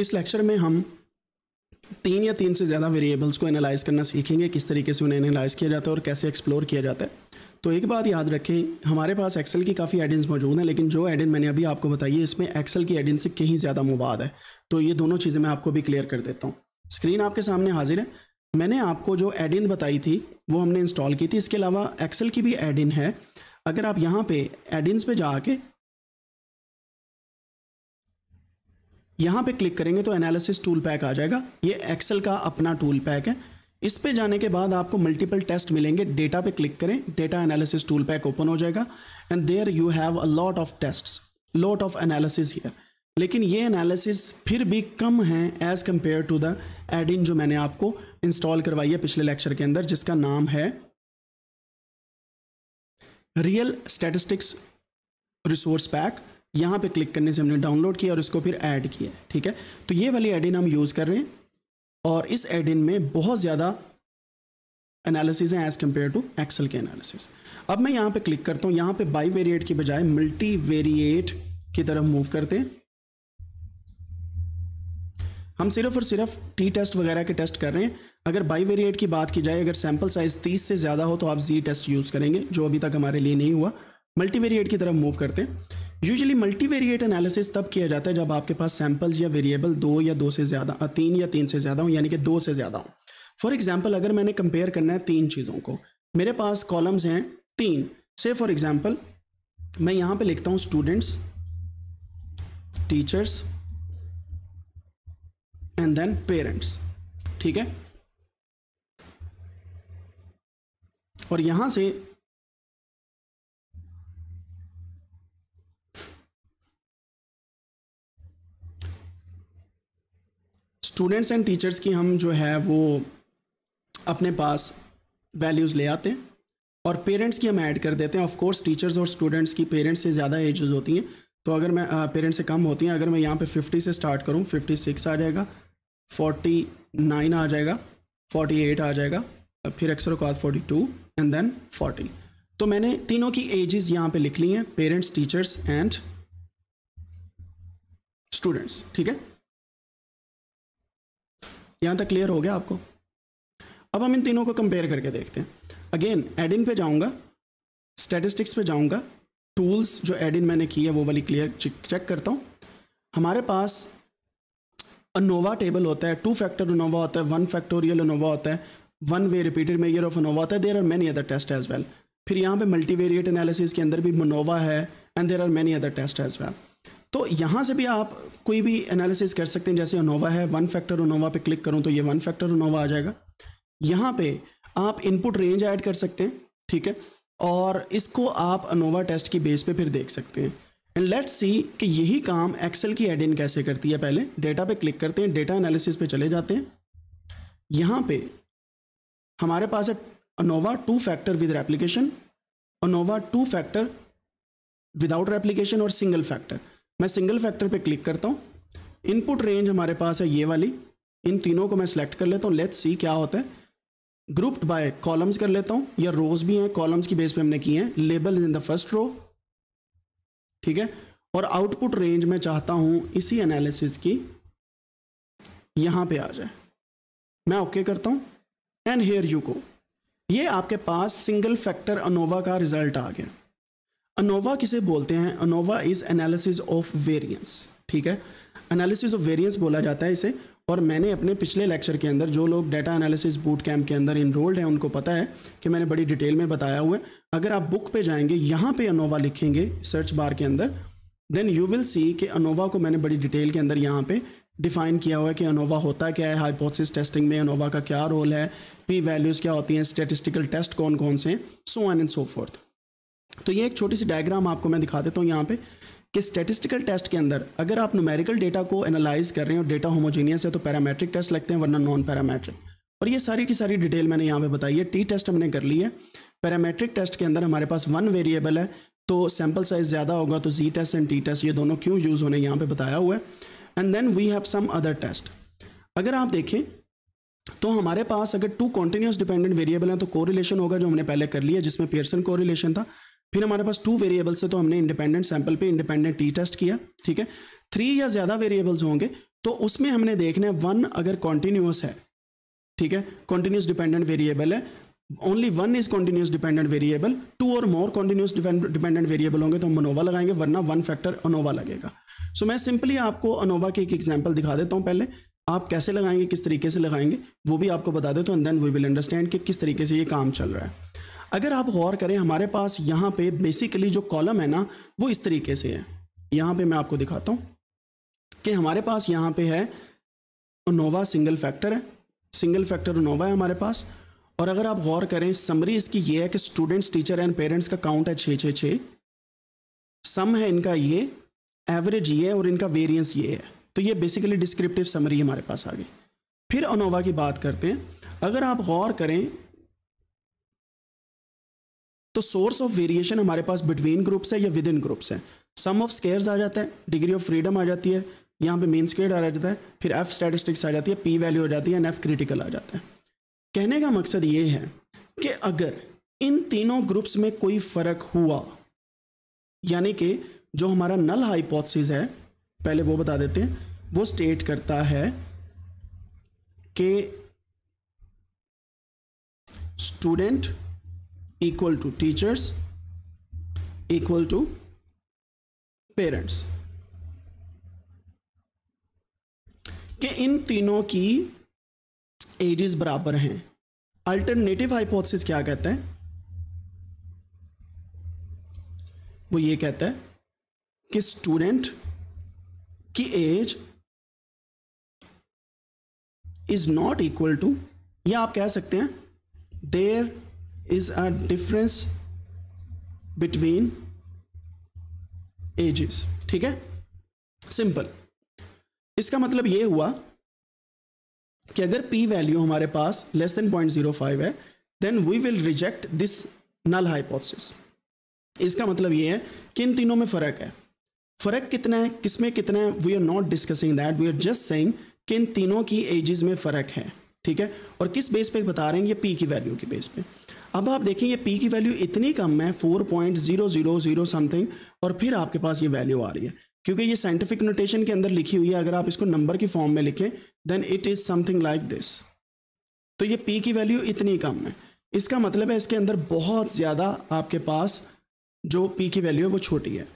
इस लेक्चर में हम तीन या तीन से ज़्यादा वेरिएबल्स को एनालाइज करना सीखेंगे किस तरीके से उन्हें एनालाइज किया जाता है और कैसे एक्सप्लोर किया जाता है तो एक बात याद रखें हमारे पास एक्सेल की काफ़ी एडिन्स मौजूद हैं लेकिन जो एडिन मैंने अभी आपको बताई है इसमें एक्सेल की एडिन से कहीं ज़्यादा मवाद है तो ये दोनों चीज़ें मैं आपको भी क्लियर कर देता हूँ स्क्रीन आपके सामने हाजिर है मैंने आपको जो एडिन बताई थी वो हमने इंस्टॉल की थी इसके अलावा एक्सेल की भी एडिन है अगर आप यहाँ पे एडिन्स पे जाके यहाँ पे क्लिक करेंगे तो एनालिसिस टूल पैक आ जाएगा ये एक्सेल का अपना टूल पैक है इस पे जाने के बाद आपको मल्टीपल टेस्ट मिलेंगे डेटा पे क्लिक करें data analysis tool pack open हो जाएगा and there you have a lot of tests lot of analysis here लेकिन ये एनालिसिस फिर भी कम है एज़ कम्पेयर टू द इन जो मैंने आपको इंस्टॉल करवाई है पिछले लेक्चर के अंदर जिसका नाम है रियल स्टेटिस्टिक्स रिसोर्स पैक यहाँ पे क्लिक करने से हमने डाउनलोड किया और इसको फिर ऐड किया ठीक है तो ये वाली एडिन हम यूज़ कर रहे हैं और इस एडिन में बहुत ज़्यादा एनालिसिस हैं एज कम्पेयर टू एक्सेल के एनालिसिस अब मैं यहाँ पे क्लिक करता हूँ यहाँ पे बाई वेरिएट की बजाय मल्टी वेरिएट की तरफ मूव करते हैं हम सिर्फ और सिर्फ टी टेस्ट वगैरह के टेस्ट कर रहे हैं अगर बाई वेरिएट की बात की जाए अगर सैम्पल साइज़ तीस से ज़्यादा हो तो आप जी टेस्ट यूज़ करेंगे जो अभी तक हमारे लिए नहीं हुआ मल्टी वेरिएट की तरफ मूव करते हैं यूजली मल्टीवेरिएट एनालिसिस तब किया जाता है जब आपके पास सैम्पल्स या वेरिएबल दो या दो से ज़्यादा तीन या तीन से ज़्यादा हो यानी कि दो से ज़्यादा हो फॉर एग्जाम्पल अगर मैंने कंपेयर करना है तीन चीज़ों को मेरे पास कॉलम्स हैं तीन से फॉर एग्जाम्पल मैं यहां पे लिखता हूं students teachers and then parents ठीक है और यहां से स्टूडेंट्स एंड टीचर्स की हम जो है वो अपने पास वैल्यूज़ ले आते हैं और पेरेंट्स की हम ऐड कर देते हैं ऑफ कोर्स टीचर्स और स्टूडेंट्स की पेरेंट्स से ज़्यादा एजेस होती हैं तो अगर मैं पेरेंट्स से कम होती हैं अगर मैं यहाँ पे 50 से स्टार्ट करूँ 56 आ जाएगा 49 आ जाएगा 48 आ जाएगा फिर अक्सर अकात टू एंड देन फोर्टी तो मैंने तीनों की एजेस यहाँ पे लिख ली हैं पेरेंट्स टीचर्स एंड स्टूडेंट्स ठीक है यहाँ तक क्लियर हो गया आपको अब हम इन तीनों को कंपेयर करके देखते हैं अगेन एडिन पे जाऊँगा स्टेटिस्टिक्स पे जाऊँगा टूल्स जो एडिन मैंने की है वो वाली क्लियर चेक करता हूँ हमारे पास अनोवा टेबल होता है टू फैक्टर अनोवा होता है वन फैक्टोरियल अनोवा होता है one way repeated measure of ANOVA होता है there are many other test as well फिर यहाँ पे मल्टीवेरिएट एनालिसिस के अंदर भी मनोवा है and there are many other test as well तो यहाँ से भी आप कोई भी एनालिसिस कर सकते हैं जैसे अनोवा है वन फैक्टर अनोवा पे क्लिक करूँ तो ये वन फैक्टर अनोवा आ जाएगा यहाँ पे आप इनपुट रेंज ऐड कर सकते हैं ठीक है और इसको आप अनोवा टेस्ट की बेस पे फिर देख सकते हैं एंड लेट्स सी कि यही काम एक्सेल की एड इन कैसे करती है पहले डेटा पे क्लिक करते हैं डेटा एनालिसिस पे चले जाते हैं यहाँ पे हमारे पास है ANOVA two factor with replication ANOVA two factor without replication और सिंगल फैक्टर मैं सिंगल फैक्टर पे क्लिक करता हूँ इनपुट रेंज हमारे पास है ये वाली इन तीनों को मैं सेलेक्ट कर लेता हूँ लेट्स सी क्या होता है ग्रुप्ड बाय कॉलम्स कर लेता हूँ या रोज भी हैं कॉलम्स की बेस पे हमने किए हैं label in the first row ठीक है और आउटपुट रेंज में चाहता हूँ इसी एनालिसिस की यहाँ पर आ जाए मैं ओके okay करता हूँ एंड हेयर यू को ये आपके पास सिंगल फैक्टर अनोवा का रिजल्ट आ गया अनोवा किसे बोलते हैं ANOVA is analysis of variance ठीक है एनालिसिस ऑफ वेरिएंस बोला जाता है इसे और मैंने अपने पिछले लेक्चर के अंदर जो लोग डाटा एनालिसिस बूट कैम्प के अंदर इनरोल्ड हैं उनको पता है कि मैंने बड़ी डिटेल में बताया हुआ है अगर आप बुक पे जाएंगे यहाँ पे अनोवा लिखेंगे सर्च बार के अंदर देन यू विल सी कि अनोवा को मैंने बड़ी डिटेल के अंदर यहाँ पे डिफ़ाइन किया हुआ है कि अनोवा होता क्या है हाइपोथेसिस टेस्टिंग में अनोवा का क्या रोल है पी वैल्यूज़ क्या होती हैं स्टेटिस्टिकल टेस्ट कौन कौन से so on and so forth तो ये एक छोटी सी डायग्राम आपको मैं दिखा देता हूँ यहाँ पे कि स्टेटिस्टिकल टेस्ट के अंदर अगर आप न्यूमेरिकल डेटा को एनालाइज कर रहे हैं और डेटा होमोजेनियस है तो पैरामेट्रिक टेस्ट लगते हैं वरना नॉन पैरामेट्रिक और ये सारी की सारी डिटेल मैंने यहाँ पे बताई है टी टेस्ट हमने कर ली है पैरामेट्रिक टेस्ट के अंदर हमारे पास वन वेरिएबल है तो सैम्पल साइज ज़्यादा होगा तो Z test and T test ये दोनों क्यों यूज़ होने यहाँ पर बताया हुआ है and then we have some other test अगर आप देखें तो हमारे पास अगर टू कॉन्टीन्यूस डिपेंडेंट वेरिएबल हैं तो कोरिलेशन होगा जो हमने पहले कर लिया जिसमें पियर्सन कोरिलेशन था फिर हमारे पास टू वेरिएबल्स है तो हमने इंडिपेंडेंट सैंपल पे इंडिपेंडेंट टी टेस्ट किया ठीक है थ्री या ज़्यादा वेरिएबल्स होंगे तो उसमें हमने देखना है वन अगर कॉन्टिन्यूस है ठीक है कॉन्टिन्यूस डिपेंडेंट वेरिएबल है only one is continuous dependent variable two और मोर कॉन्टिन्यूस डिपेंडेंट वेरिएबल होंगे तो हम अनोवा लगाएंगे वरना वन फैक्टर अनोवा लगेगा सो so, मैं सिंपली आपको अनोवा की एक एग्जाम्पल दिखा देता हूँ पहले आप कैसे लगाएंगे किस तरीके से लगाएंगे वो भी आपको बता देता हूँ and then we will understand कि किस तरीके से ये काम चल रहा है अगर आप गौर करें हमारे पास यहाँ पे बेसिकली जो कॉलम है ना वो इस तरीके से है यहाँ पे मैं आपको दिखाता हूँ कि हमारे पास यहाँ पे है नोवा सिंगल फैक्टर है सिंगल फैक्टर नोवा है हमारे पास और अगर आप गौर करें समरी इसकी ये है कि स्टूडेंट्स टीचर एंड पेरेंट्स का काउंट है छः छः छः सम है इनका ये एवरेज ये है और इनका वेरियंस ये है तो ये बेसिकली डिस्क्रिप्टिव समरी हमारे पास आ गई फिर अनोवा की बात करते हैं अगर आप गौर करें तो सोर्स ऑफ वेरिएशन हमारे पास बिटवीन ग्रुप्स है या विद इन ग्रुप्स है सम ऑफ स्केयर्स आ जाता है डिग्री ऑफ फ्रीडम आ जाती है यहाँ पे मेन स्केयर आ जाता है फिर एफ स्टैटिस्टिक्स आ जाती है पी वैल्यू आ जाती है एंड एफ क्रिटिकल आ जाता है कहने का मकसद ये है कि अगर इन तीनों ग्रुप्स में कोई फ़र्क हुआ यानी कि जो हमारा नल हाइपोथेसिस है पहले वो बता देते हैं वो स्टेट करता है कि student equal to teachers equal to parents के इन तीनों की एजेस बराबर हैं अल्टरनेटिव हाइपोथेसिस क्या कहते हैं वो ये कहता है कि स्टूडेंट की age is not equal to या आप कह सकते हैं there is a difference between ages ठीक है सिंपल इसका मतलब ये हुआ कि अगर पी वैल्यू हमारे पास less than point zero five है then we will reject this null hypothesis इसका मतलब ये है कि इन तीनों में फ़र्क है फ़र्क कितना है किसमें कितना है we are not discussing that we are just saying कि इन तीनों की एजेस में फ़र्क है ठीक है और किस बेस पे बता रहे हैं ये पी की वैल्यू के बेस पे अब आप देखें ये पी की वैल्यू इतनी कम है four point zero zero zero something और फिर आपके पास ये वैल्यू आ रही है क्योंकि ये साइंटिफिक नोटेशन के अंदर लिखी हुई है अगर आप इसको नंबर की फॉर्म में लिखें then it is something like this तो ये पी की वैल्यू इतनी कम है इसका मतलब है इसके अंदर बहुत ज़्यादा आपके पास जो पी की वैल्यू है वो छोटी है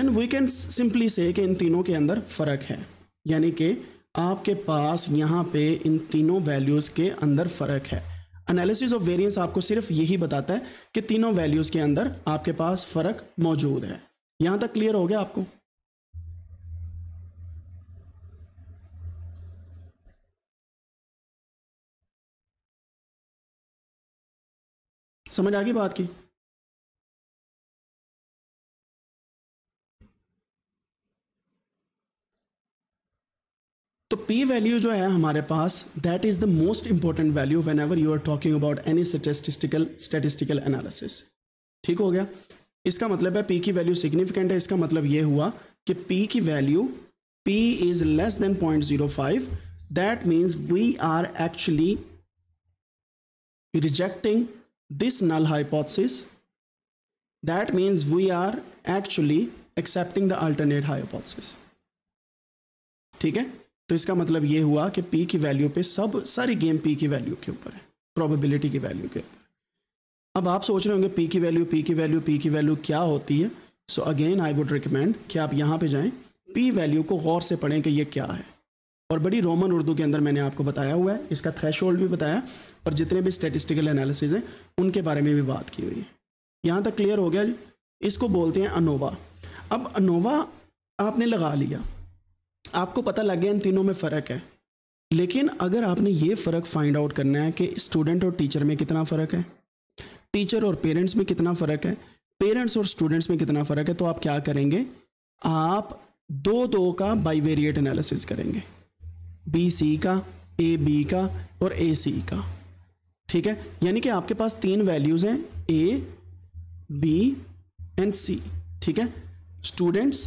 देन वी कैन सिंपली से इन तीनों के अंदर फ़र्क है यानी कि आपके पास यहाँ पे इन तीनों वैल्यूज़ के अंदर फ़र्क है एनालिसिस ऑफ वेरिएंस आपको सिर्फ यही बताता है कि तीनों वैल्यूज़ के अंदर आपके पास फ़र्क मौजूद है यहाँ तक क्लियर हो गया आपको समझ आ गई बात की पी वैल्यू जो है हमारे पास that is the most important value whenever you are talking about any statistical statistical analysis ठीक हो गया इसका मतलब है पी की वैल्यू सिग्निफिकेंट है इसका मतलब ये हुआ कि पी की value P is less than point zero five that means we are actually rejecting this null hypothesis that means we are actually accepting the alternate hypothesis ठीक है तो इसका मतलब ये हुआ कि पी की वैल्यू पे सब सारी गेम पी की वैल्यू के ऊपर है प्रोबेबिलिटी की वैल्यू के ऊपर अब आप सोच रहे होंगे पी की वैल्यू पी की वैल्यू पी की वैल्यू क्या होती है so again I would recommend कि आप यहाँ पे जाएं पी वैल्यू को गौर से पढ़ें कि ये क्या है और बड़ी रोमन उर्दू के अंदर मैंने आपको बताया हुआ है इसका थ्रेश भी बताया और जितने भी स्टेटिस्टिकल एनालिसिस हैं उनके बारे में भी बात की हुई है यहाँ तक क्लियर हो गया इसको बोलते हैं अनोवा अब अनोवा आपने लगा लिया आपको पता लग गया इन तीनों में फ़र्क है लेकिन अगर आपने ये फ़र्क फाइंड आउट करना है कि स्टूडेंट और टीचर में कितना फ़र्क है टीचर और पेरेंट्स में कितना फ़र्क है पेरेंट्स और स्टूडेंट्स में कितना फ़र्क है तो आप क्या करेंगे आप दो दो का बाईवेरिएट एनालिसिस करेंगे बी सी का ए बी का और ए सी का ठीक है यानी कि आपके पास तीन वैल्यूज़ हैं ए बी एंड सी ठीक है students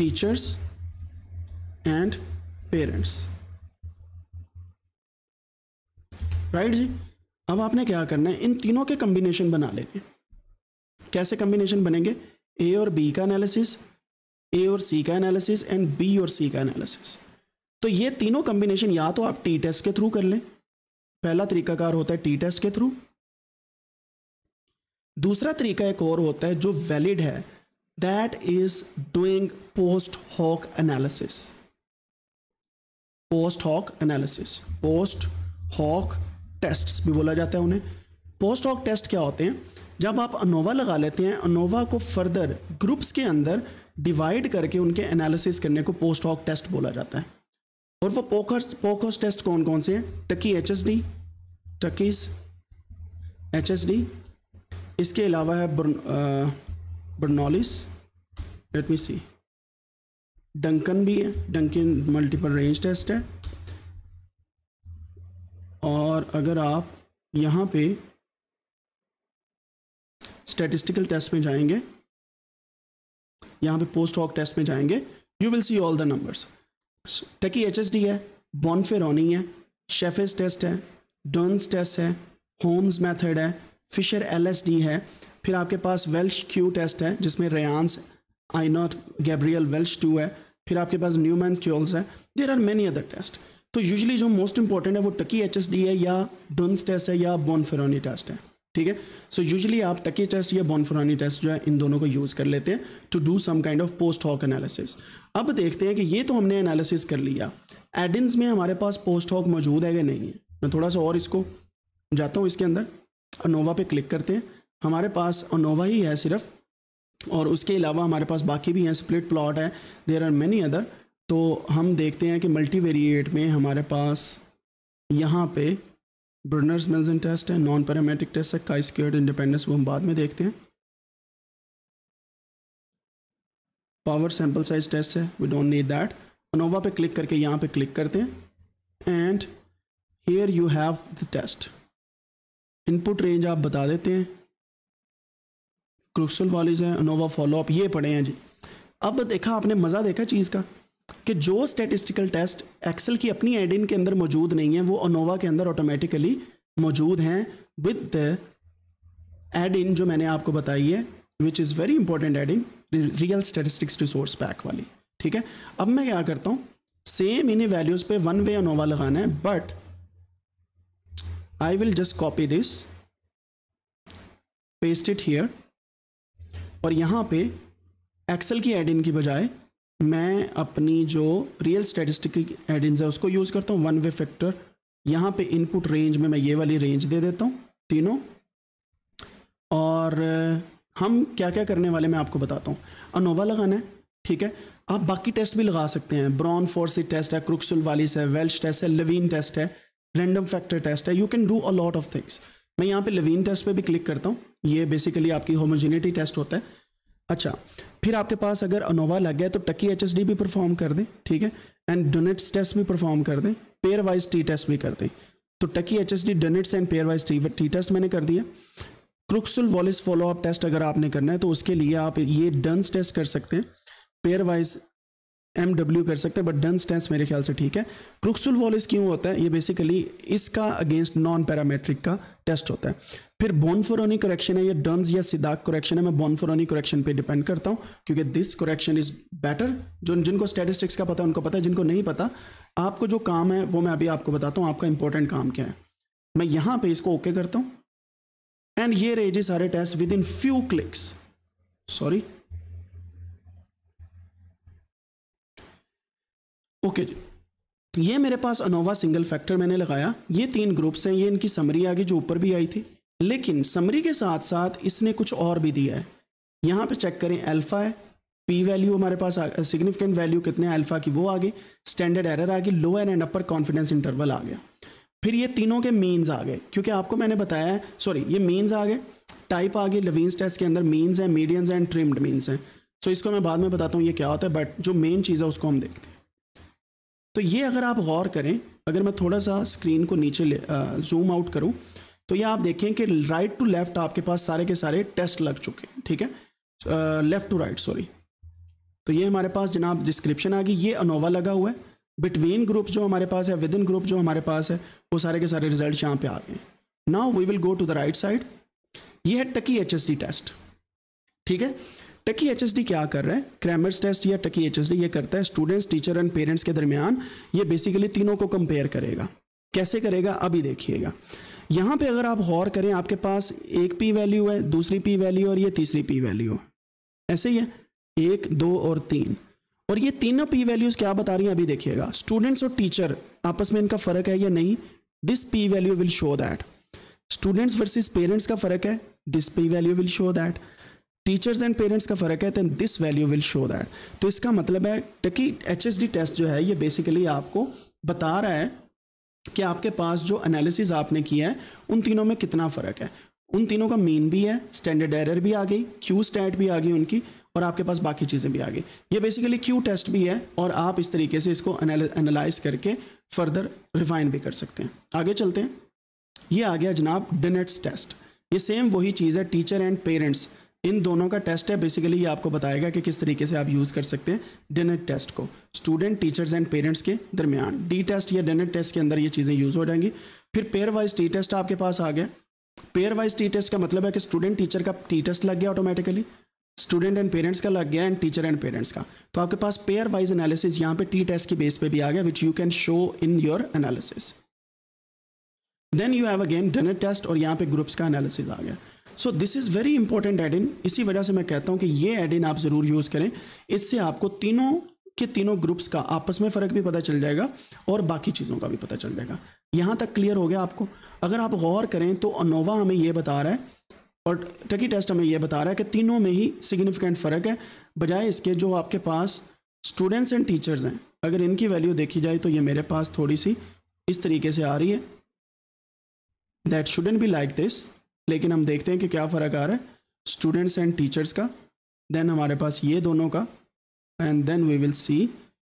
teachers and parents right जी अब आपने क्या करना है इन तीनों के कम्बिनेशन बना लेंगे कैसे कम्बिनेशन बनेंगे ए और बी का एनालिसिस ए और सी का एनालिसिस एंड बी और सी का एनालिसिस तो ये तीनों कम्बिनेशन या तो आप टी टेस्ट के थ्रू कर लें पहला तरीकाकार होता है टी टेस्ट के थ्रू दूसरा तरीका एक और होता है जो वैलिड है that is doing post hoc analysis post hoc analysis post hoc test भी बोला जाता है उन्हें पोस्ट हॉक टेस्ट क्या होते हैं जब आप अनोवा लगा लेते हैं अनोवा को फर्दर ग्रुप्स के अंदर डिवाइड करके उनके एनालिसिस करने को पोस्ट हॉक टेस्ट बोला जाता है और वो पोकर पोकस टेस्ट कौन कौन से हैं टकी एच एस डी टकीज एच एस डी इसके अलावा है Bernoulli's let me see Duncan भी है डंकन मल्टीपल रेंज टेस्ट है और अगर आप यहाँ पे स्टैटिस्टिकल टेस्ट में जाएंगे यहाँ पे पोस्ट हॉक टेस्ट में जाएंगे you will see all the numbers Tukey H S D है बॉनफेरोनी है शेफेस टेस्ट है डन्स टेस्ट है होम्स मेथड है फिशर एल एस डी है फिर आपके पास वेल्श क्यू टेस्ट है जिसमें Ryan's Einot Gabriel Welsch two है फिर आपके पास न्यूमैन क्योल्स है there are many other test तो यूजली जो मोस्ट इंपॉर्टेंट है वो टकी एच है या डोन्स टेस्ट है या बॉनफेरोनी टेस्ट है ठीक है सो यूजली आप टकी टेस्ट या बॉनफेरोनी टेस्ट जो है इन दोनों को यूज़ कर लेते हैं to do some kind of post hoc analysis अब देखते हैं कि ये तो हमने एनालिसिस कर लिया एडिन्स में हमारे पास पोस्ट हॉक मौजूद है कि नहीं है मैं थोड़ा सा और इसको जाता हूँ इसके अंदर अनोवा पे क्लिक करते हैं हमारे पास अनोवा ही है सिर्फ और उसके अलावा हमारे पास बाकी भी हैं स्प्लिट प्लॉट है देर आर मैनी अदर तो हम देखते हैं कि मल्टीवेरिएट में हमारे पास यहाँ पे ब्रनर्स मिल्सन टेस्ट है नॉन पैरामेट्रिक टेस्ट है काई स्क्योर्ड इंडिपेंडेंस वो हम बाद में देखते हैं पावर सैम्पल साइज टेस्ट है we don't need that ANOVA पे क्लिक करके यहाँ पे क्लिक करते हैं and here you have the test input range आप बता देते हैं क्रूसल वॉलीज है नोवा फॉलोअप ये पढ़े हैं जी अब देखा आपने मज़ा देखा चीज़ का कि जो स्टेटिस्टिकल टेस्ट एक्सेल की अपनी एडिन के अंदर मौजूद नहीं है वो अनोवा के अंदर ऑटोमेटिकली मौजूद हैं विद द एडिन जो मैंने आपको बताई है which is very important add in real statistics resource pack वाली ठीक है अब मैं क्या करता हूँ सेम इन्हें वैल्यूज़ पे वन वे अनोवा लगाना है but I will just copy this paste it here और यहाँ पे एक्सेल की एड इन की बजाय मैं अपनी जो रियल स्टेटिस्टिक की एड है उसको यूज़ करता हूँ वन वे फैक्टर यहाँ पे इनपुट रेंज में मैं ये वाली रेंज दे देता हूँ तीनों और हम क्या क्या करने वाले मैं आपको बताता हूँ अनोवा लगाना है ठीक है आप बाकी टेस्ट भी लगा सकते हैं ब्रॉन फोर्सी टेस्ट है क्रुक्सुल वालिस है वेल्श टेस्ट है लवीन टेस्ट है रैंडम फैक्टर टेस्ट है you can do a lot of things मैं यहाँ पे लवीन टेस्ट पे भी क्लिक करता हूँ ये बेसिकली आपकी होमोजेनिटी टेस्ट होता है अच्छा फिर आपके पास अगर अनोवा लग गया तो टक्की एच भी परफॉर्म कर दें ठीक है एंड डोनेट्स टेस्ट भी परफॉर्म कर दें पेयर वाइज टी टेस्ट भी कर दें तो Tukey H S D Dunnett's and pairwise T T test मैंने कर दिया क्रुक्सुल वॉलिस फॉलोअप टेस्ट अगर आपने करना है तो उसके लिए आप ये डन्स टेस्ट कर सकते हैं पेयर वाइज एम डब्ल्यू कर सकते हैं बट डन टेंस मेरे ख्याल से ठीक है क्रुक्सुल वॉलिस क्यों होता है ये बेसिकली इसका अगेंस्ट नॉन पैरामेट्रिक का टेस्ट होता है फिर बोनफोरोनी करेक्शन है या डंस या सिदाक करेक्शन है मैं बोनफोरोनी करेक्शन पे डिपेंड करता हूँ क्योंकि दिस करेक्शन इज बेटर जो जिनको स्टेटिस्टिक्स का पता है उनको पता है जिनको नहीं पता आपको जो काम है वो मैं अभी आपको बताता हूँ आपका इंपॉर्टेंट काम क्या है मैं यहाँ पर इसको ओके okay करता हूँ एंड ये रहे जी सारे test with in few clicks sorry okay जी ये मेरे पास अनोवा सिंगल फैक्टर मैंने लगाया ये तीन ग्रुप्स हैं ये इनकी समरी आ गई जो ऊपर भी आई थी लेकिन समरी के साथ साथ इसने कुछ और भी दिया है यहाँ पे चेक करें अल्फ़ा है पी वैल्यू हमारे पास सिग्निफिकेंट वैल्यू कितने अल्फ़ा की वो आ गई स्टैंडर्ड एरर आ गई lower and upper confidence interval आ गया फिर ये तीनों के मीन्स आ गए क्योंकि आपको मैंने बताया है सॉरी ये मीन्स आ गए टाइप आ गई लवीन्स टेस्ट के अंदर मीन्स हैं मीडियंस एंड ट्रिम्ड मीन्स हैं सो इसको मैं बाद में बताता हूँ ये क्या होता है बट जो मेन चीज़ है उसको हम देखते हैं तो ये अगर आप गौर करें अगर मैं थोड़ा सा स्क्रीन को नीचे ले जूम आउट करूं तो ये आप देखें कि राइट टू लेफ़्ट आपके पास सारे के सारे टेस्ट लग चुके हैं ठीक है लेफ़्ट टू राइट सॉरी तो ये हमारे पास जनाब डिस्क्रिप्शन आ गई ये अनोवा लगा हुआ है बिटवीन ग्रुप जो हमारे पास है विद इन ग्रुप जो हमारे पास है वो सारे के सारे रिजल्ट यहाँ पे आ गए now we will go to the right side ये है टकी एच टेस्ट ठीक है टकी डी क्या कर रहा है क्रैमर्स टेस्ट या टकी डी ये करता है स्टूडेंट्स टीचर एंड पेरेंट्स के दरमियान ये बेसिकली तीनों को कंपेयर करेगा कैसे करेगा अभी देखिएगा यहाँ पे अगर आप गौर करें आपके पास एक पी वैल्यू है दूसरी पी वैल्यू और ये तीसरी पी वैल्यू है ऐसे ही है एक दो और तीन और ये तीनों पी वैल्यूज़ क्या बता रही हैं अभी देखिएगा स्टूडेंट्स और टीचर आपस में इनका फ़र्क है या नहीं this P value will show that students versus parents का फ़र्क है this P value will show that teachers and parents का फ़र्क है then this value will show that तो इसका मतलब है टकी एच टेस्ट जो है ये बेसिकली आपको बता रहा है कि आपके पास जो एनालिसिस आपने किया है उन तीनों में कितना फ़र्क है उन तीनों का मेन भी है स्टैंडर्ड एरर भी आ गई क्यू स्टैट भी आ गई उनकी और आपके पास बाकी चीज़ें भी आ गई ये बेसिकली क्यू टेस्ट भी है और आप इस तरीके से इसको एनालाइज करके फर्दर रिफाइन भी कर सकते हैं आगे चलते हैं ये आ गया जनाब डिनेट्स टेस्ट ये सेम वही चीज़ है टीचर एंड पेरेंट्स इन दोनों का टेस्ट है बेसिकली ये आपको बताएगा कि किस तरीके से आप यूज़ कर सकते हैं डेनेट टेस्ट को स्टूडेंट टीचर्स एंड पेरेंट्स के दरमियान डी टेस्ट या डिनेट टेस्ट के अंदर ये चीज़ें यूज़ हो जाएंगी फिर पेयर वाइज टी टेस्ट आपके पास आ गया पेयर वाइज टी टेस्ट का मतलब है कि स्टूडेंट टीचर का टी टेस्ट लग गया ऑटोमेटिकली स्टूडेंट एंड पेरेंट्स का लग गया एंड टीचर एंड पेरेंट्स का तो आपके पास पेयर वाइज एनालिसिस यहाँ पे टी टेस्ट की बेस पे भी आ गया which you can show in your analysis then you have again Dunnett test और यहाँ पे ग्रुप्स का एनालिसिस आ गया so this is very important add in इसी वजह से मैं कहता हूँ कि ये एड इन आप ज़रूर यूज़ करें इससे आपको तीनों के तीनों ग्रुप्स का आपस में फ़र्क भी पता चल जाएगा और बाकी चीज़ों का भी पता चल जाएगा यहाँ तक क्लियर हो गया आपको अगर आप गौर करें तो अनोवा हमें ये बता रहा है और टकी टेस्ट हमें यह बता रहा है कि तीनों में ही सिग्निफिकेंट फ़र्क है बजाय इसके जो आपके पास स्टूडेंट्स एंड टीचर्स हैं अगर इनकी वैल्यू देखी जाए तो ये मेरे पास थोड़ी सी इस तरीके से आ रही है that shouldn't be like this लेकिन हम देखते हैं कि क्या फ़र्क आ रहा है स्टूडेंट्स एंड टीचर्स का देन हमारे पास ये दोनों का and then we will see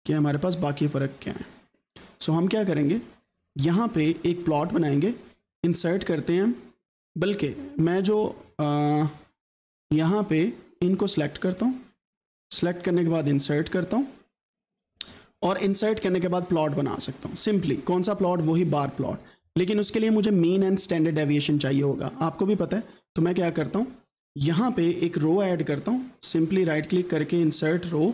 कि हमारे पास बाकी फ़र्क क्या है सो so, हम क्या करेंगे यहाँ पे एक प्लॉट बनाएंगे इंसर्ट करते हैं बल्कि मैं जो यहाँ पे इनको सेलेक्ट करता हूँ सेलेक्ट करने के बाद इंसर्ट करता हूँ और इंसर्ट करने के बाद प्लॉट बना सकता हूँ सिंपली कौन सा प्लॉट वही बार प्लॉट लेकिन उसके लिए मुझे मेन एंड स्टैंडर्ड एविएशन चाहिए होगा आपको भी पता है तो मैं क्या करता हूँ यहाँ पे एक रो ऐड करता हूँ सिंपली राइट क्लिक करके इंसर्ट रो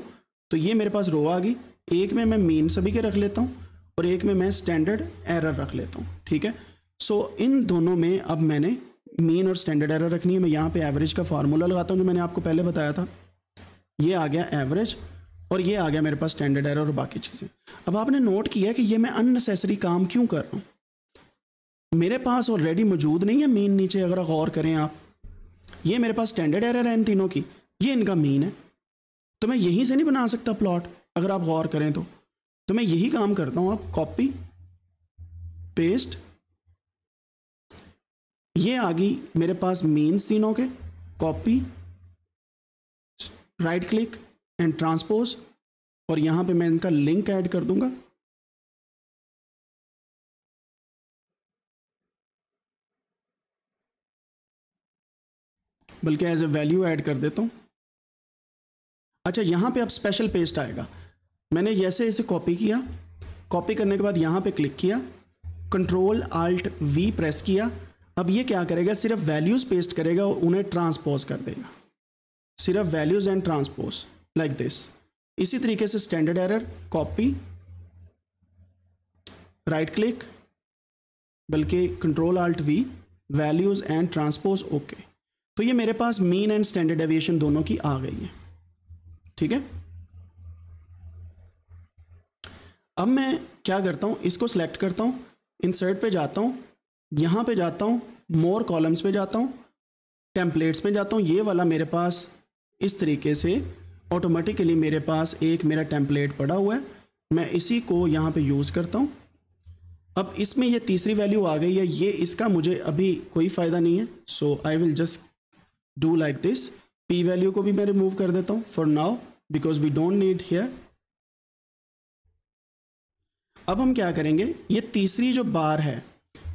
तो ये मेरे पास रो आ गई एक में मैं मेन सभी के रख लेता हूँ और एक में मैं स्टैंडर्ड एरर रख लेता हूँ ठीक है सो so, इन दोनों में अब मैंने मेन और स्टैंडर्ड एरर रखनी है मैं यहाँ पे एवरेज का फार्मूला लगाता हूँ जो मैंने आपको पहले बताया था ये आ गया एवरेज और ये आ गया मेरे पास स्टैंडर्ड एरर और बाकी चीज़ें अब आपने नोट किया कि ये मैं अननेसेसरी काम क्यों कर रहा हूँ मेरे पास ऑलरेडी मौजूद नहीं है मीन नीचे अगर गौर करें आप ये मेरे पास स्टैंडर्ड एरर है इन तीनों की ये इनका मीन है तो मैं यहीं से नहीं बना सकता प्लॉट अगर आप गौर करें तो तो मैं यही काम करता हूँ आप कॉपी पेस्ट ये आ गई मेरे पास मीन्स तीनों के copy right click and transpose और यहाँ पे मैं इनका लिंक ऐड कर दूंगा बल्कि एज ए वैल्यू ऐड कर देता हूँ अच्छा यहाँ पे अब स्पेशल पेस्ट आएगा मैंने जैसे इसे कॉपी किया कॉपी करने के बाद यहाँ पे क्लिक किया कंट्रोल आल्ट वी प्रेस किया अब ये क्या करेगा सिर्फ वैल्यूज़ पेस्ट करेगा और उन्हें ट्रांसपोज कर देगा सिर्फ values and transpose like this इसी तरीके से standard error copy right click बल्कि control alt V values and transpose okay तो ये मेरे पास मीन एंड स्टैंडर्ड एविएशन दोनों की आ गई है ठीक है अब मैं क्या करता हूँ इसको सिलेक्ट करता हूँ इंसर्ट पे जाता हूँ यहाँ पे जाता हूँ मोर कॉलम्स पे जाता हूँ टेम्पलेट्स पे जाता हूँ ये वाला मेरे पास इस तरीके से ऑटोमेटिकली मेरे पास एक मेरा टेम्पलेट पड़ा हुआ है मैं इसी को यहाँ पे यूज़ करता हूँ अब इसमें ये तीसरी वैल्यू आ गई है ये इसका मुझे अभी कोई फ़ायदा नहीं है so I will just do like this P value को भी मैं रिमूव कर देता हूँ for now because we don't need here अब हम क्या करेंगे ये तीसरी जो बार है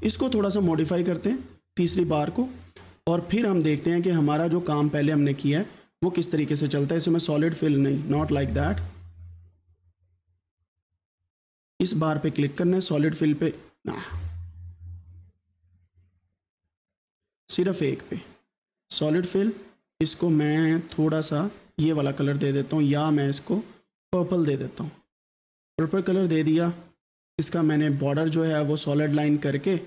इसको थोड़ा सा मॉडिफाई करते हैं तीसरी बार को और फिर हम देखते हैं कि हमारा जो काम पहले हमने किया है वो किस तरीके से चलता है इसमें सॉलिड फिल नहीं नॉट लाइक दैट इस बार पे क्लिक करना है सॉलिड फिल पे ना सिर्फ एक पे सॉलिड फिल इसको मैं थोड़ा सा ये वाला कलर दे देता हूँ या मैं इसको पर्पल दे देता हूँ पर्पल कलर दे दिया इसका मैंने बॉर्डर जो है वो सॉलिड लाइन करके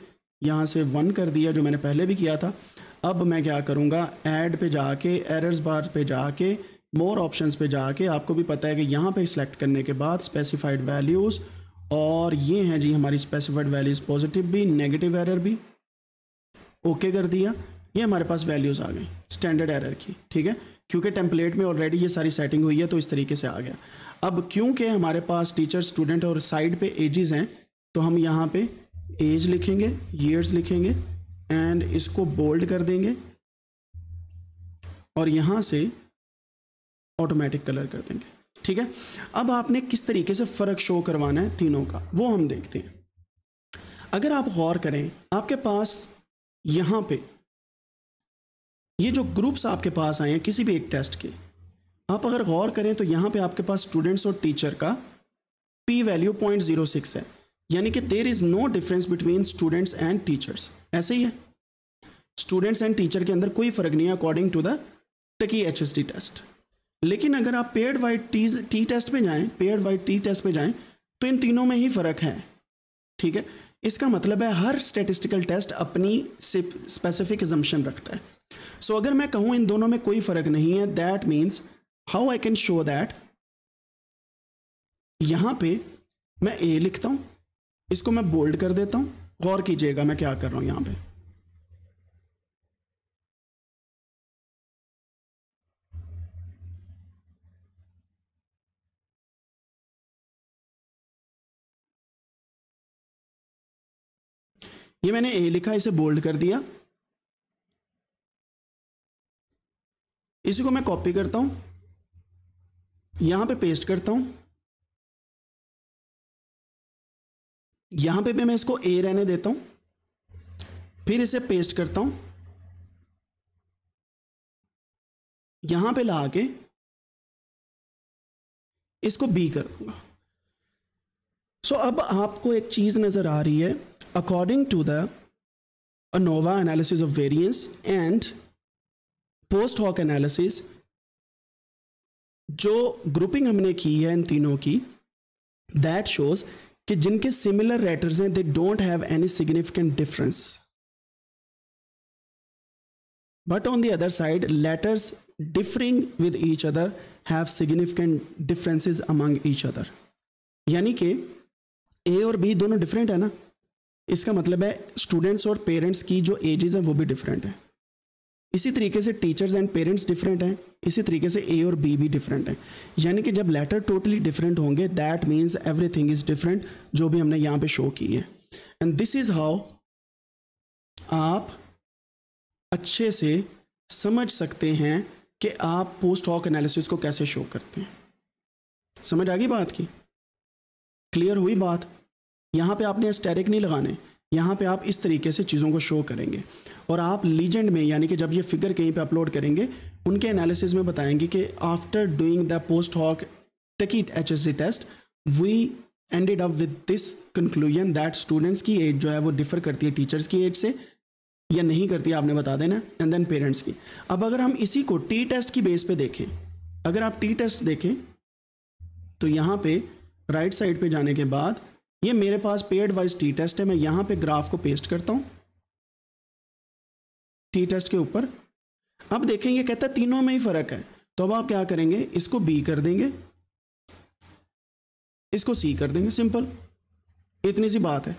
यहाँ से वन कर दिया जो मैंने पहले भी किया था अब मैं क्या करूँगा ऐड पे जाके एरर्स बार पे जाके मोर ऑप्शंस पे जाके आपको भी पता है कि यहाँ पे सिलेक्ट करने के बाद स्पेसिफाइड वैल्यूज़ और ये हैं जी हमारी स्पेसिफाइड वैल्यूज़ पॉजिटिव भी नेगेटिव एरर भी ओके okay कर दिया ये हमारे पास वैल्यूज़ आ गई स्टैंडर्ड एरर की ठीक है क्योंकि टेम्पलेट में ऑलरेडी ये सारी सेटिंग हुई है तो इस तरीके से आ गया अब क्योंकि हमारे पास टीचर स्टूडेंट और साइड पे एजेस हैं तो हम यहाँ पे एज लिखेंगे ईयर्स लिखेंगे एंड इसको बोल्ड कर देंगे और यहाँ से ऑटोमेटिक कलर कर देंगे ठीक है अब आपने किस तरीके से फ़र्क शो करवाना है तीनों का वो हम देखते हैं अगर आप गौर करें आपके पास यहाँ पे ये जो ग्रुप्स आपके पास आए हैं किसी भी एक टेस्ट के आप अगर गौर करें तो यहाँ पे आपके पास स्टूडेंट्स और टीचर का P value point zero six है यानी कि there is no difference between students and teachers ऐसे ही है स्टूडेंट्स एंड टीचर के अंदर कोई फ़र्क नहीं है according to the Tukey H S test लेकिन अगर आप पेड वाइट टी टी टेस्ट पर जाएँ पेड वाइट टी टेस्ट पर जाएँ तो इन तीनों में ही फ़र्क है ठीक है इसका मतलब है हर स्टेटिस्टिकल टेस्ट अपनी स्पेसिफिक एजम्पन रखता है सो अगर मैं कहूं इन दोनों में कोई फर्क नहीं है that means how I can show that यहां पे मैं ए लिखता हूं इसको मैं बोल्ड कर देता हूं गौर कीजिएगा मैं क्या कर रहा हूं यहां पे ये मैंने ए लिखा इसे बोल्ड कर दिया इसी को मैं कॉपी करता हूं यहां पे पेस्ट करता हूं यहां पे भी मैं इसको ए रहने देता हूं फिर इसे पेस्ट करता हूं यहां पे लाके के इसको बी कर दूंगा सो so, अब आपको एक चीज़ नज़र आ रही है according to the ANOVA analysis of variance and post hoc analysis जो ग्रुपिंग हमने की है इन तीनों की दैट शोज कि जिनके सिमिलर रेटर्स हैं they don't have any significant difference but on the other side raters differing with each other have significant differences among each other यानी कि ए और बी दोनों डिफरेंट है ना इसका मतलब है स्टूडेंट्स और पेरेंट्स की जो एजेस हैं वो भी डिफरेंट है इसी तरीके से टीचर्स एंड पेरेंट्स डिफरेंट हैं इसी तरीके से ए और बी भी डिफरेंट हैं यानी कि जब लेटर टोटली डिफरेंट होंगे that means everything is different जो भी हमने यहाँ पे शो की है एंड दिस इज़ हाउ आप अच्छे से समझ सकते हैं कि आप पोस्ट हॉक एनालिसिस को कैसे शो करते हैं समझ आ गई बात की क्लियर हुई बात यहाँ पे आपने स्टेरिक नहीं लगाने यहाँ पे आप इस तरीके से चीज़ों को शो करेंगे और आप लीजेंड में यानी कि जब ये फिगर कहीं पे अपलोड करेंगे उनके एनालिसिस में बताएंगे कि after doing the post hoc Tukey H S D test we ended up with this conclusion that students की एज जो है वो डिफर करती है टीचर्स की एज से या नहीं करती आपने बता देना एंड देन पेरेंट्स की अब अगर हम इसी को टी टेस्ट की बेस पे देखें अगर आप टी टेस्ट देखें तो यहाँ पे राइट साइड पे जाने के बाद ये मेरे पास पेड वाइज टी टेस्ट है मैं यहाँ पे ग्राफ को पेस्ट करता हूँ टी टेस्ट के ऊपर अब देखें ये कहता है तीनों में ही फ़र्क है तो अब आप क्या करेंगे इसको बी कर देंगे इसको सी कर देंगे सिंपल इतनी सी बात है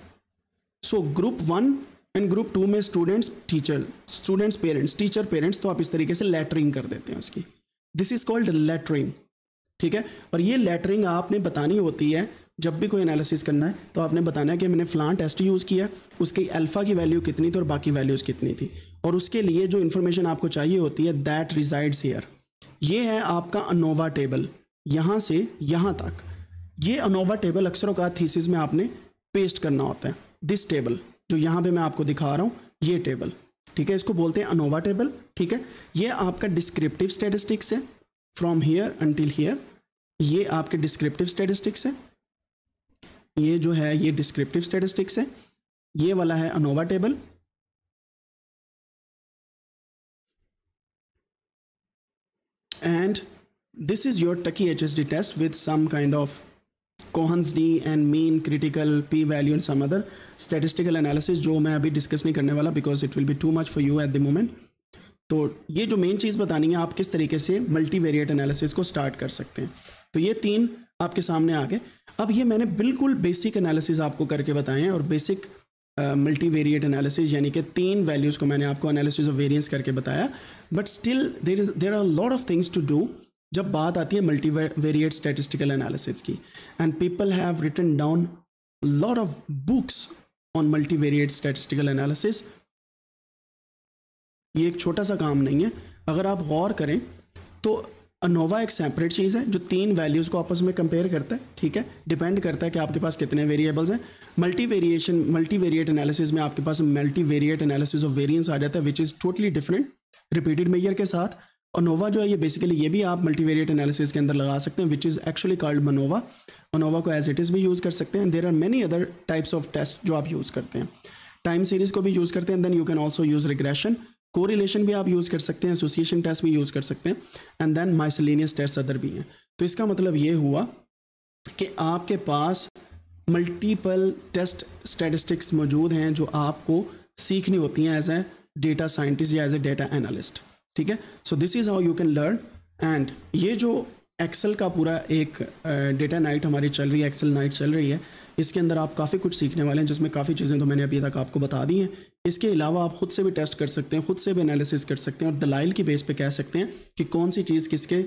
so group one and group two में students teacher students parents teacher parents तो आप इस तरीके से लेटरिंग कर देते हैं उसकी दिस इज़ कॉल्ड लेटरिंग ठीक है और ये लेटरिंग आपने बतानी होती है जब भी कोई एनालिसिस करना है तो आपने बताना है कि मैंने फ्लान टेस्ट यूज़ किया उसकी अल्फ़ा की वैल्यू कितनी थी और बाकी वैल्यूज़ कितनी थी और उसके लिए जो इन्फॉर्मेशन आपको चाहिए होती है दैट रिजाइड्स हेयर ये है आपका अनोवा टेबल यहाँ से यहाँ तक ये अनोवा टेबल अक्सरों का थीसिस में आपने पेस्ट करना होता है दिस टेबल जो यहाँ पे मैं आपको दिखा रहा हूँ ये टेबल ठीक है इसको बोलते हैं अनोवा टेबल ठीक है ये आपका डिस्क्रिप्टिव स्टेटिस्टिक्स है फ्रॉम हेयर अंटिल हेयर ये आपके डिस्क्रिप्टिव स्टेटिस्टिक्स है ये जो है ये डिस्क्रिप्टिव स्टेटिस्टिक्स है ये वाला है ANOVA table and this is your Tukey H S D test with some kind of Cohen's D and mean critical P value and some other statistical analysis जो मैं अभी डिस्कस नहीं करने वाला because it will be too much for you at the moment तो ये जो main चीज़ बतानी है आप किस तरीके से मल्टी वेरिएट एनालिसिस को स्टार्ट कर सकते हैं तो ये तीन आपके सामने आ गए अब ये मैंने बिल्कुल बेसिक एनालिसिस आपको करके बताए हैं और बेसिक मल्टीवेरिएट एनालिसिस यानी कि तीन वैल्यूज़ को मैंने आपको एनालिसिस ऑफ वेरिएंस करके बताया but still there is there are lot of things to do जब बात आती है मल्टी वेरिएट स्टेटिस्टिकल एनालिसिस की and people have written down lot of books on multivariate statistical analysis ये एक छोटा सा काम नहीं है अगर आप गौर करें तो अनोवा एक सेपरेट चीज़ है जो तीन वैल्यूज़ को आपस में कंपेयर करता है ठीक है डिपेंड करता है कि आपके पास कितने वेरिएबल्स हैं multivariation multivariate analysis में आपके पास multivariate analysis of variance आ जाता है which is totally different repeated measure के साथ अनोवा जो है ये बेसिकली ये भी आप मल्टी वेरिएट एनालिसिस के अंदर लगा सकते हैं which is actually called MANOVA ANOVA को एज इट इज़ भी यूज़ कर सकते हैं there are many other types of test जो आप यूज़ करते हैं टाइम सीरीज़ को भी यूज़ करते हैं then you can also use regression correlation भी आप यूज़ कर सकते हैं एसोसिएशन टेस्ट भी यूज़ कर सकते हैं and then miscellaneous test other भी हैं तो इसका मतलब ये हुआ कि आपके पास मल्टीपल टेस्ट स्टेटिस्टिक्स मौजूद हैं जो आपको सीखनी होती हैं एज ए डेटा साइंटिस्ट या एज ए डेटा एनालिस्ट ठीक है so this is how you can learn and ये जो एक्सेल का पूरा एक डेटा नाइट हमारी चल रही है एक्सेल नाइट चल रही है इसके अंदर आप काफ़ी कुछ सीखने वाले हैं जिसमें काफ़ी चीज़ें तो मैंने अभी तक आपको बता दी हैं इसके अलावा आप खुद से भी टेस्ट कर सकते हैं खुद से भी एनालिसिस कर सकते हैं और दलाइल की बेस पे कह सकते हैं कि कौन सी चीज़ किसके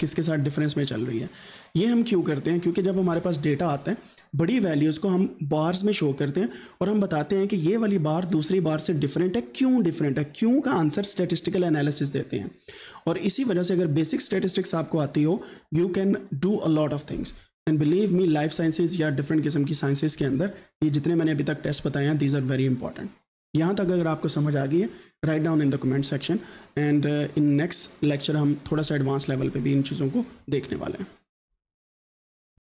किसके साथ डिफरेंस में चल रही है ये हम क्यों करते हैं क्योंकि जब हमारे पास डेटा आता है बड़ी वैल्यूज़ को हम बार्स में शो करते हैं और हम बताते हैं कि ये वाली बार दूसरी बार से डिफरेंट है क्यों डिफरेंट है क्यों का आंसर स्टेटिस्टिकल एनालिसिस देते हैं और इसी वजह से अगर बेसिक स्टेटिस्टिक्स आपको आती हो you can do a lot of things and believe me life sciences या डिफरेंट किस्म की साइंसेज के अंदर ये जितने मैंने अभी तक टेस्ट बताए हैं दीज आर वेरी इंपॉर्टेंट यहाँ तक अगर आपको समझ आ गई है write down in the comment section and in next lecture हम थोड़ा सा एडवांस लेवल पे भी इन चीज़ों को देखने वाले हैं